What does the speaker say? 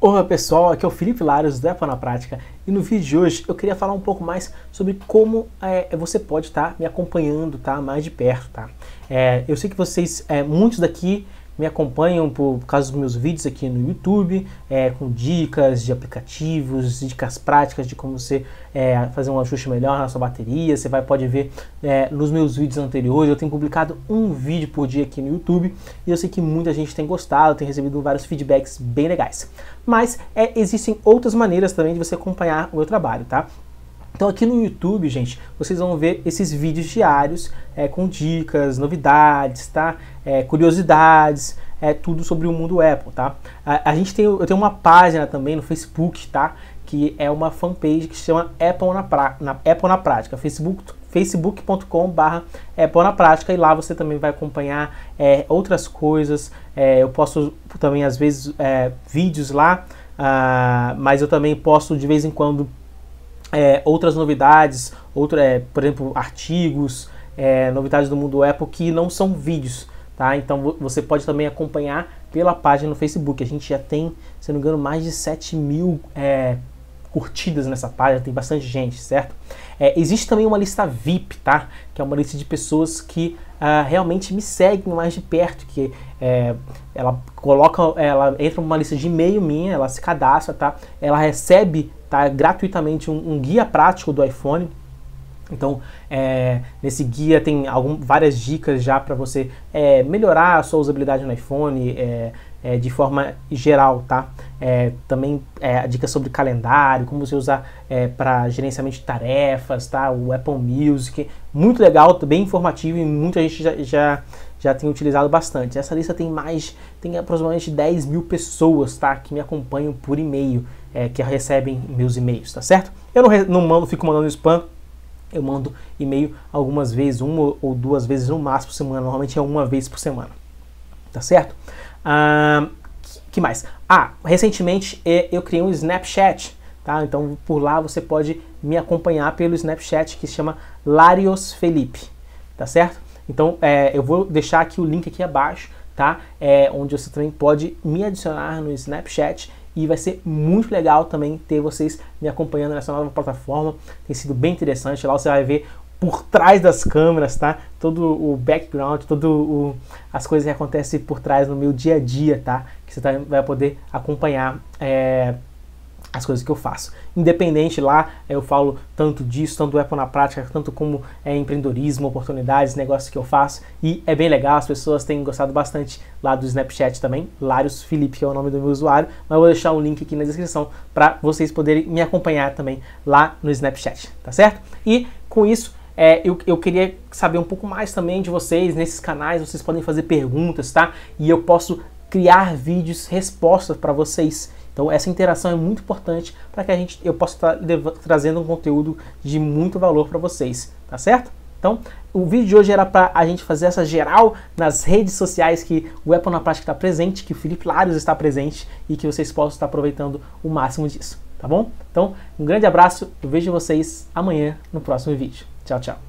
Olá pessoal, aqui é o Felipe Larios da na Prática e no vídeo de hoje eu queria falar um pouco mais sobre como é, é você pode estar tá me acompanhando tá, mais de perto. Tá? É, eu sei que vocês, é, muitos daqui me acompanham por causa dos meus vídeos aqui no YouTube, é, com dicas de aplicativos, dicas práticas de como você é, fazer um ajuste melhor na sua bateria. Você vai pode ver é, nos meus vídeos anteriores. Eu tenho publicado um vídeo por dia aqui no YouTube e eu sei que muita gente tem gostado, tem recebido vários feedbacks bem legais. Mas é, existem outras maneiras também de você acompanhar o meu trabalho, tá? Então aqui no YouTube, gente, vocês vão ver esses vídeos diários é, com dicas, novidades, tá? É, curiosidades, é tudo sobre o mundo Apple, tá? A, a, gente tem, eu tenho uma página também no Facebook, tá? Que é uma fanpage que se chama Apple na, pra, na, Apple na prática, Facebook facebook.com barra Apple na prática e lá você também vai acompanhar é, outras coisas é, eu posto também às vezes é, vídeos lá ah, mas eu também posto de vez em quando é, outras novidades, outro é, por exemplo, artigos, é, novidades do mundo Apple que não são vídeos, tá? Então você pode também acompanhar pela página no Facebook. A gente já tem, se não me engano, mais de 7 mil é, curtidas nessa página, tem bastante gente, certo? É, existe também uma lista VIP, tá? Que é uma lista de pessoas que ah, realmente me seguem mais de perto, que é, ela coloca, ela entra numa lista de e-mail minha, ela se cadastra, tá? Ela recebe tá, gratuitamente um, um guia prático do iPhone então, é, nesse guia tem algum, várias dicas já para você é, melhorar a sua usabilidade no iPhone é, é de forma geral, tá? É, também é, dicas sobre calendário, como você usar é, para gerenciamento de tarefas, tá? O Apple Music, muito legal, bem informativo e muita gente já, já, já tem utilizado bastante. Essa lista tem mais, tem aproximadamente 10 mil pessoas, tá? Que me acompanham por e-mail, que recebem meus e-mails, tá certo? Eu não, não mando, fico mandando spam eu mando e-mail algumas vezes, uma ou duas vezes no máximo por semana. Normalmente é uma vez por semana. Tá certo? Ah, que mais? Ah, recentemente é, eu criei um Snapchat. Tá? Então por lá você pode me acompanhar pelo Snapchat que se chama Larios Felipe. Tá certo? Então é, eu vou deixar aqui o link aqui abaixo, tá? É, onde você também pode me adicionar no Snapchat e vai ser muito legal também ter vocês me acompanhando nessa nova plataforma. Tem sido bem interessante. Lá você vai ver por trás das câmeras, tá? Todo o background, todo o, as coisas que acontecem por trás no meu dia a dia, tá? Que você tá, vai poder acompanhar. É, as coisas que eu faço. Independente lá, eu falo tanto disso, tanto do Apple na prática, tanto como é empreendedorismo, oportunidades, negócios que eu faço. E é bem legal, as pessoas têm gostado bastante lá do Snapchat também, Larios Felipe, que é o nome do meu usuário, mas eu vou deixar o link aqui na descrição para vocês poderem me acompanhar também lá no Snapchat, tá certo? E com isso, é, eu, eu, queria saber um pouco mais também de vocês nesses canais. Vocês podem fazer perguntas, tá? E eu posso criar vídeos, respostas para vocês. Então essa interação é muito importante para que a gente eu possa estar trazendo um conteúdo de muito valor para vocês, tá certo? Então, o vídeo de hoje era para a gente fazer essa geral nas redes sociais que o Apple na Prática está presente, que o Felipe Larios está presente e que vocês possam estar aproveitando o máximo disso, tá bom? Então, um grande abraço, eu vejo vocês amanhã no próximo vídeo. Tchau, tchau.